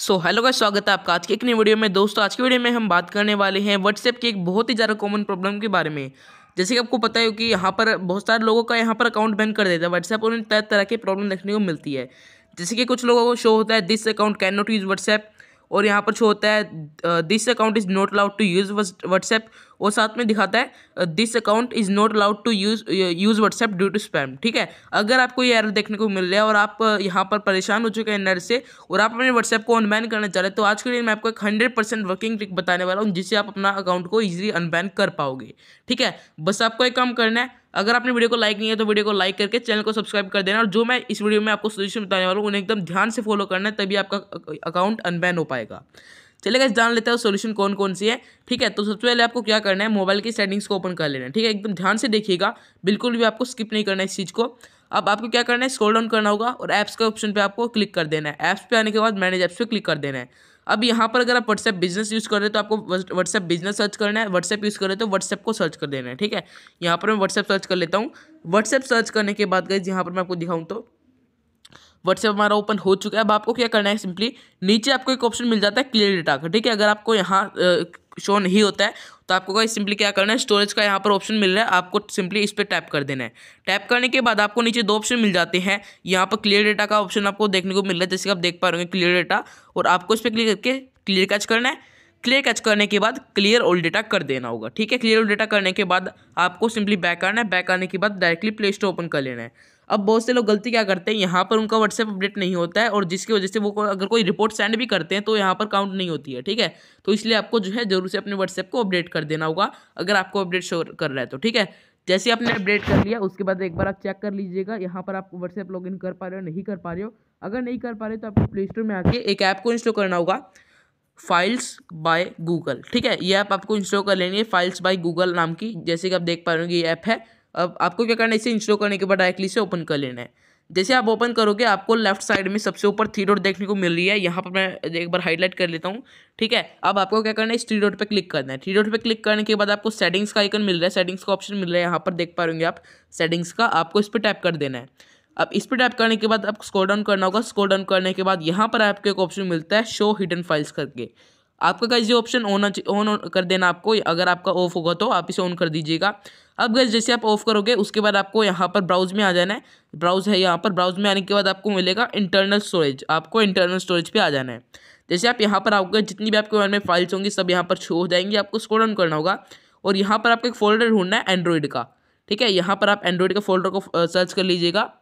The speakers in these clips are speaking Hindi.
सो हेलो का स्वागत है आपका आज की एक नई वीडियो में दोस्तों आज की वीडियो में हम बात करने वाले हैं व्हाट्सएप की एक बहुत ही ज़्यादा कॉमन प्रॉब्लम के बारे में जैसे कि आपको पता है कि यहाँ पर बहुत सारे लोगों का यहाँ पर अकाउंट बैन कर देता है व्हाट्सएप उन्हें तरह तरह की प्रॉब्लम देखने को मिलती है जैसे कि कुछ लोगों को शो होता है this account can not use WhatsApp और यहाँ पर शो होता है this account is not allowed to use WhatsApp और साथ में दिखाता है this account is not allowed to use use WhatsApp due to spam ठीक है अगर आपको ये एरर देखने को मिल रहा है और आप uh, यहाँ पर परेशान हो चुके हैं नर से और आप अपने व्हाट्सएप को अनबैन करना चाह रहे हैं तो आज के लिए मैं आपको एक हंड्रेड परसेंट वर्किंग ट्रिक बताने वाला हूँ जिससे आप अपना अकाउंट को ईजिली अनबैन कर पाओगे ठीक है बस आपको एक काम करना है अगर आपने वीडियो को लाइक नहीं है तो वीडियो को लाइक करके चैनल को सब्सक्राइब कर देना और जो मैं इस वीडियो में आपको सजेशन बताने वाला हूँ उन्हें एकदम ध्यान से फॉलो करना है तभी आपका अकाउंट अनबैन हो पाएगा चलेगा जान लेते हैं सोल्यूशन कौन कौन सी है ठीक है तो सबसे पहले आपको क्या करना है मोबाइल की सेटिंग्स को ओपन कर लेना है ठीक है एकदम ध्यान से देखिएगा बिल्कुल भी आपको स्किप नहीं करना है इस चीज़ को अब आपको क्या करना है स्क्रॉल डाउन करना होगा और ऐप्स के ऑप्शन पे आपको क्लिक कर देना है ऐप्स पे आने के बाद मैनेज ऐप्स पे क्लिक कर देना है अब यहाँ पर अगर आप व्हाट्सएप बिजनेस यूज़ कर रहे हो तो आपको व्हाट्सएप बिजनेस सर्च करना है व्हाट्सएप यूज़ कर रहे हो तो व्हाट्सएप को सर्च कर देना है ठीक है यहाँ पर मैं व्हाट्सएप सर्च कर लेता हूँ व्हाट्सएप सर्च करने के बाद गई यहाँ पर मैं आपको दिखाऊँ तो व्हाट्सएप हमारा ओपन हो चुका है अब आपको क्या करना है सिंपली नीचे आपको एक ऑप्शन मिल जाता है क्लियर डेटा का ठीक है अगर आपको यहाँ शो नहीं होता है तो आपको कहीं सिंपली क्या करना है स्टोरेज का यहाँ पर ऑप्शन मिल रहा है आपको सिंपली इस पर टैप कर देना है टैप करने के बाद आपको नीचे दो ऑप्शन मिल जाते हैं यहाँ पर क्लियर डेटा का ऑप्शन आपको देखने को मिल रहा है जैसे कि आप देख पा रहे होंगे क्लियर डेटा और आपको इस पर क्लिक करके क्लियर कैच करना है क्लियर कैच करने के बाद क्लियर ऑल डेटा कर देना होगा ठीक है क्लियर ऑल डेटा करने के बाद आपको सिंपली बैक आना है बैक आने के बाद डायरेक्टली प्ले स्टोर ओपन कर लेना है अब बहुत से लोग गलती क्या करते हैं यहाँ पर उनका व्हाट्सएप अपडेट नहीं होता है और जिसकी वजह से वो अगर कोई रिपोर्ट सेंड भी करते हैं तो यहाँ पर काउंट नहीं होती है ठीक है तो इसलिए आपको जो है जरूर से अपने व्हाट्सएप को अपडेट कर देना होगा अगर आपको अपडेट शो कर रहा है तो ठीक है जैसे आपने अपडेट कर लिया उसके बाद एक बार आप चेक कर लीजिएगा यहाँ पर आप व्हाट्सएप लॉग इन कर पा रहे हो नहीं कर पा रहे हो अगर नहीं कर पा रहे हो तो आपको प्ले स्टोर में आके एक ऐप को इंस्टॉल करना होगा फाइल्स बाय गूगल ठीक है ये ऐप आप आपको इंस्टॉल कर लेनी है फाइल्स बाय गूगल नाम की जैसे कि आप देख पा रहे हो ये ऐप है अब आपको क्या करना है इसे इंस्टॉल करने के बाद डायरेक्टली इसे ओपन कर लेना है जैसे आप ओपन करोगे आपको लेफ्ट साइड में सबसे ऊपर थ्री डॉट देखने को मिल रही है यहाँ पर मैं एक बार हाईलाइट कर लेता हूँ ठीक है अब आपको क्या करना है इस थ्री डॉट पर क्लिक करना है थ्री डॉट पर क्लिक करने के बाद आपको सेटिंग्स का आइकन मिल रहा है सेटिंग्स का ऑप्शन मिल रहा है यहाँ पर देख पा रहे आप सेटिंग्स का आपको इस पर टैप कर देना है अब इस पर टैप करने के बाद आपको स्कोर डाउन करना होगा स्कोर डाउन करने के बाद यहाँ पर आपको एक ऑप्शन मिलता है शो हिडन फाइल्स करके आपका गाइज ये ऑप्शन ऑन ऑन कर देना आपको अगर आपका ऑफ होगा तो आप इसे ऑन कर दीजिएगा अब गैस जैसे आप ऑफ करोगे उसके बाद आपको यहाँ पर ब्राउज में आ जाना है ब्राउज है यहाँ पर ब्राउज में आने के बाद आपको मिलेगा इंटरनल स्टोरेज आपको इंटरनल स्टोरेज पर आ जाना है जैसे आप यहाँ पर आओगे जितनी भी आपके में फाइल्स होंगी सब यहाँ पर शो हो जाएंगी आपको स्क्रोल ऑन करना होगा और यहाँ पर आपको एक फोल्डर ढूंढना है एंड्रॉइड का ठीक है यहाँ पर आप एंड्रॉइड का फोल्डर को सर्च कर लीजिएगा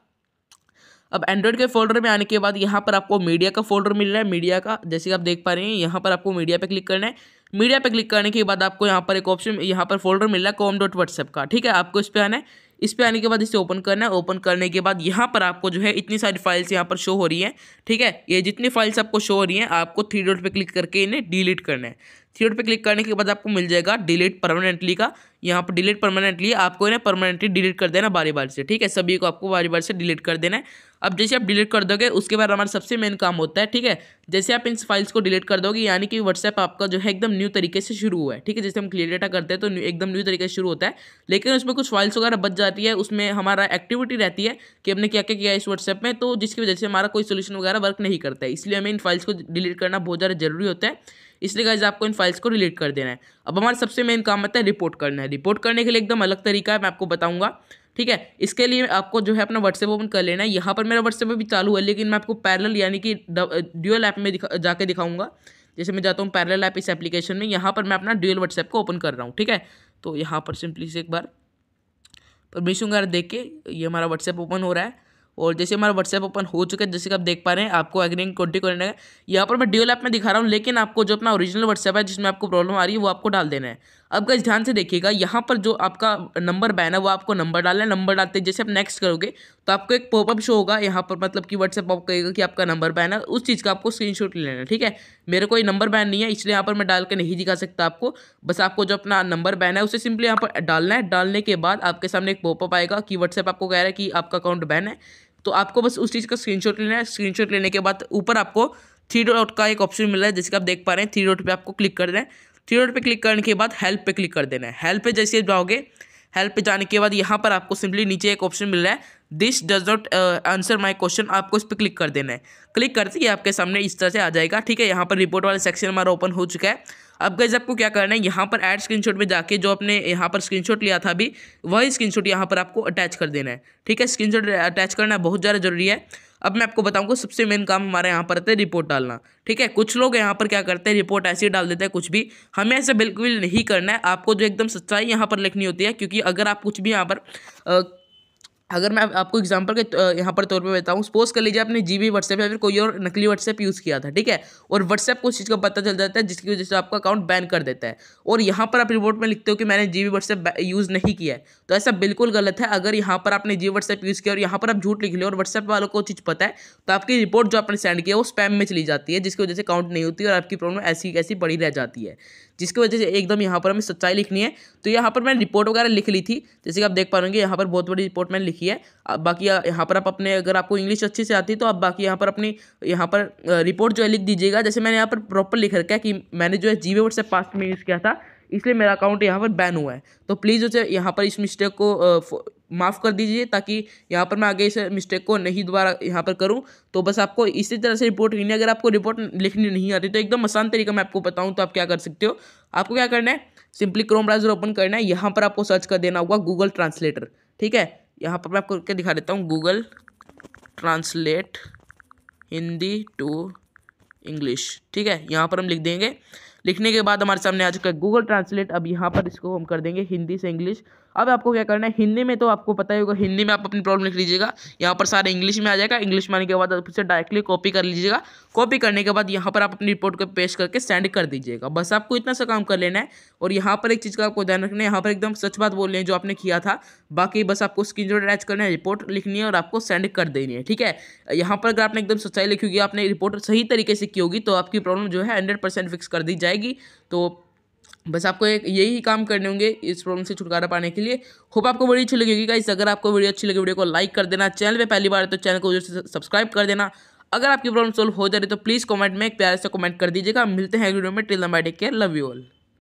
अब एंड्रॉइड के फोल्डर में आने के बाद यहाँ पर आपको मीडिया का फोल्डर मिल रहा है मीडिया का जैसे कि आप देख पा रहे हैं यहाँ पर आपको मीडिया पे क्लिक करना है मीडिया पे क्लिक करने के बाद आपको यहाँ पर एक ऑप्शन यहाँ पर फोल्डर मिल रहा है कॉम डॉट व्हाट्सएप का ठीक है आपको इस पर आना है इस पर आने के बाद इसे ओपन करना है ओपन करने के बाद यहाँ पर आपको जो है इतनी सारी फाइल्स यहाँ पर शो हो रही हैं ठीक है ये जितनी फाइल्स आपको शो हो रही हैं आपको थ्री डॉट पर क्लिक करके इन्हें डिलीट करना है थ्री पे क्लिक करने के बाद आपको मिल जाएगा डिलीट परमानेंटली का यहाँ पर डिलीट परमानेंटली आपको ना परमानेंटली डिलीट कर देना बारी बारी से ठीक है सभी को आपको बारी बारी से डिलीट कर देना है अब जैसे आप डिलीट कर दोगे उसके बाद हमारा सबसे मेन काम होता है ठीक है जैसे आप इन फाइल्स को डिलीट कर दोगे यानी कि व्हाट्सएप आपका जो है एकदम न्यू तरीके से शुरू हुआ है ठीक है जैसे हम क्लियर डेटा करते हैं तो एकदम न्यू तरीके से शुरू होता है लेकिन उसमें कुछ फाइल्स वगैरह बच जाती है उसमें हमारा एक्टिविटी रहती है कि हमने क्या क्या किया इस व्हाट्सएप में तो जिसकी वजह से हमारा कोई सोल्यूशन वगैरह वर्क नहीं करता है इसलिए हमें इन फाइल्स को डिलीट करना बहुत ज़्यादा जरूरी होता है इसलिए गाइज आपको इन फाइल्स को डिलीट कर देना है अब हमारा सबसे मेन काम आता है रिपोर्ट करना है रिपोर्ट करने के लिए एकदम अलग तरीका है मैं आपको बताऊंगा ठीक है इसके लिए आपको जो है अपना व्हाट्सएप ओपन कर लेना है यहाँ पर मेरा व्हाट्सएप भी चालू है लेकिन मैं आपको पैरल यानी कि ड्यूअल ऐप में दिखा जाके दिखाऊंगा जैसे मैं जाता हूँ पैरल ऐप इस एप्लीकेशन में यहाँ पर मैं अपना ड्यूएल व्हाट्सएप को ओपन कर रहा हूँ ठीक है तो यहाँ पर सिंपली से एक बार परमिशन वगैरह देख के ये हमारा व्हाट्सएप ओपन हो रहा है और जैसे हमारा व्हाट्सएप ओपन हो चुका है जैसे कि आप देख पा रहे हैं आपको एग्रीन कॉन्टेक्ट करना है यहाँ पर मैं डिओल ऐप में दिखा रहा हूँ लेकिन आपको जो अपना ओरिजिनल व्हाट्सएप है जिसमें आपको प्रॉब्लम आ रही है वो आपको डाल देना है अब गज ध्यान से देखिएगा यहाँ पर जो आपका नंबर बैन है वो आपको नंबर डालना है नंबर डालते जैसे आप नेक्स्ट करोगे तो आपको एक पॉपअप शो होगा यहाँ पर मतलब कि व्हाट्सएप पॉप करेगा कि आपका नंबर बैन है उस चीज़ का आपको स्क्रीनशॉट लेना है ठीक है मेरे कोई नंबर बैन नहीं है इसलिए यहाँ पर मैं डाल के नहीं दिखा सकता आपको बस आपको जो अपना नंबर बैन है उसे सिंपली यहाँ पर डालना है डालने के बाद आपके सामने एक पॉपअप आएगा कि व्हाट्सएप आपको कह रहा है कि आपका अकाउंट बैन है तो आपको बस उस चीज़ का स्क्रीनशॉट लेना है स्क्रीनशॉट लेने के बाद ऊपर आपको थ्री डॉट का एक ऑप्शन मिल रहा है जैसे कि आप देख पा रहे हैं थ्री डॉट पे आपको क्लिक कर दें थ्री डॉट पे क्लिक करने के बाद हेल्प पे क्लिक कर देना है हेल्प पे जैसे जाओगे हेल्प पे जाने के बाद यहाँ पर आपको सिंपली नीचे एक ऑप्शन मिल रहा है this does not answer my question आपको इस पर क्लिक कर देना है क्लिक करते ही आपके सामने इस तरह से आ जाएगा ठीक है यहाँ पर रिपोर्ट वाला सेक्शन हमारा ओपन हो चुका है अब गैस आपको क्या करना है यहाँ पर ऐड स्क्रीनशॉट में जाके जो आपने यहाँ पर स्क्रीनशॉट लिया था अभी वही स्क्रीनशॉट यहाँ पर आपको अटैच कर देना है ठीक है स्क्रीनशॉट अटैच करना बहुत ज़्यादा जरूरी है अब मैं आपको बताऊंगा सबसे मेन काम हमारे यहाँ पर रहता है रिपोर्ट डालना ठीक है कुछ लोग यहाँ पर क्या करते हैं रिपोर्ट ऐसी डाल देते हैं कुछ भी हमें ऐसे बिल्कुल नहीं करना है आपको जो एकदम सच्चाई यहाँ पर लिखनी होती है क्योंकि अगर आप कुछ भी यहाँ पर आ, अगर मैं आपको एग्जांपल के यहाँ पर तौर पे बताऊँ सपोज कर लीजिए आपने जीबी व्हाट्सएप या फिर कोई और नकली व्हाट्सएप यूज़ किया था ठीक है और व्हाट्सएप को उस चीज़ का पता चल जाता है जिसकी वजह से आपका अकाउंट बैन कर देता है और यहाँ पर आप रिपोर्ट में लिखते हो कि मैंने जीबी व्हाट्सएप यूज़ नहीं किया है तो ऐसा बिल्कुल गलत है अगर यहाँ पर आपने जी व्हाट्सएप यूज़ किया और यहाँ पर आप झूठ लिख लो और व्हाट्सएप वालों को चीज़ पता है तो आपकी रिपोर्ट जो आपने सेंड किया वो स्पैम में चली जाती है जिसकी वजह से काउंट नहीं होती और आपकी प्रॉब्लम ऐसी कैसी बड़ी रह जाती है जिसकी वजह से एकदम यहाँ पर हमें सच्चाई लिखनी है तो यहाँ पर मैंने रिपोर्ट वगैरह लिख ली थी जैसे कि आप देख पा रहे यहाँ पर बहुत बड़ी रिपोर्ट मैंने लिखी है बाकी यहाँ पर आप अपने अगर आपको इंग्लिश अच्छे से आती है तो आप बाकी यहाँ पर अपनी यहाँ पर रिपोर्ट जो है लिख दीजिएगा जैसे मैंने यहाँ पर प्रॉपर लिख रखा है कि मैंने जो है जी से पास में यूज़ किया था इसलिए मेरा अकाउंट यहाँ पर बैन हुआ है तो प्लीज़ जो है यहाँ पर इस मिस्टेक को माफ़ कर दीजिए ताकि यहाँ पर मैं आगे इस मिस्टेक को नहीं दोबारा यहाँ पर करूँ तो बस आपको इसी तरह से रिपोर्ट लिखनी अगर आपको रिपोर्ट लिखनी नहीं आती तो एकदम आसान तरीका मैं आपको बताऊँ तो आप क्या कर सकते हो आपको क्या करना है सिंपली क्रोम ब्राउजर ओपन करना है यहाँ पर आपको सर्च कर देना होगा गूगल ट्रांसलेटर ठीक है यहाँ पर मैं आपको क्या दिखा देता हूँ Google translate Hindi to English ठीक है यहाँ पर हम लिख देंगे लिखने के बाद हमारे सामने आ चुका है गूगल ट्रांसलेट अब यहाँ पर इसको हम कर देंगे हिंदी से इंग्लिश अब आपको क्या करना है हिंदी में तो आपको पता ही होगा हिंदी में आप अपनी प्रॉब्लम लिख लीजिएगा यहाँ पर सारे इंग्लिश में आ जाएगा इंग्लिश में आने के बाद उसे डायरेक्टली कॉपी कर लीजिएगा कॉपी करने के बाद यहाँ पर आप अपनी रिपोर्ट को पेश करके सेंड कर दीजिएगा बस आपको इतना सा काम कर लेना है और यहाँ पर एक चीज़ का आपको ध्यान रखना है यहाँ पर एकदम सच बात बोल रहे जो आपने किया था बाकी बस आपको स्क्रीन अटैच करना है रिपोर्ट लिखनी है और आपको सेंड कर देनी है ठीक है यहाँ पर अगर आपने एकदम सच्चाई लिखी होगी आपने रिपोर्ट सही तरीके से की होगी तो आपकी प्रॉब्लम जो है हंड्रेड फिक्स कर दी जाएगी तो बस आपको एक यही काम करने होंगे इस प्रॉब्लम से छुटकारा पाने के लिए होप आपको वीडियो अच्छी लगेगी गाइस अगर आपको वीडियो अच्छी लगी वीडियो को लाइक कर देना चैनल पे पहली बार तो चैनल को से सब्सक्राइब कर देना अगर आपकी प्रॉब्लम सॉल्व हो जा रही तो प्लीज़ कमेंट में एक प्यार से कमेंट कर दीजिएगा मिलते हैं वीडियो में till number take care love you all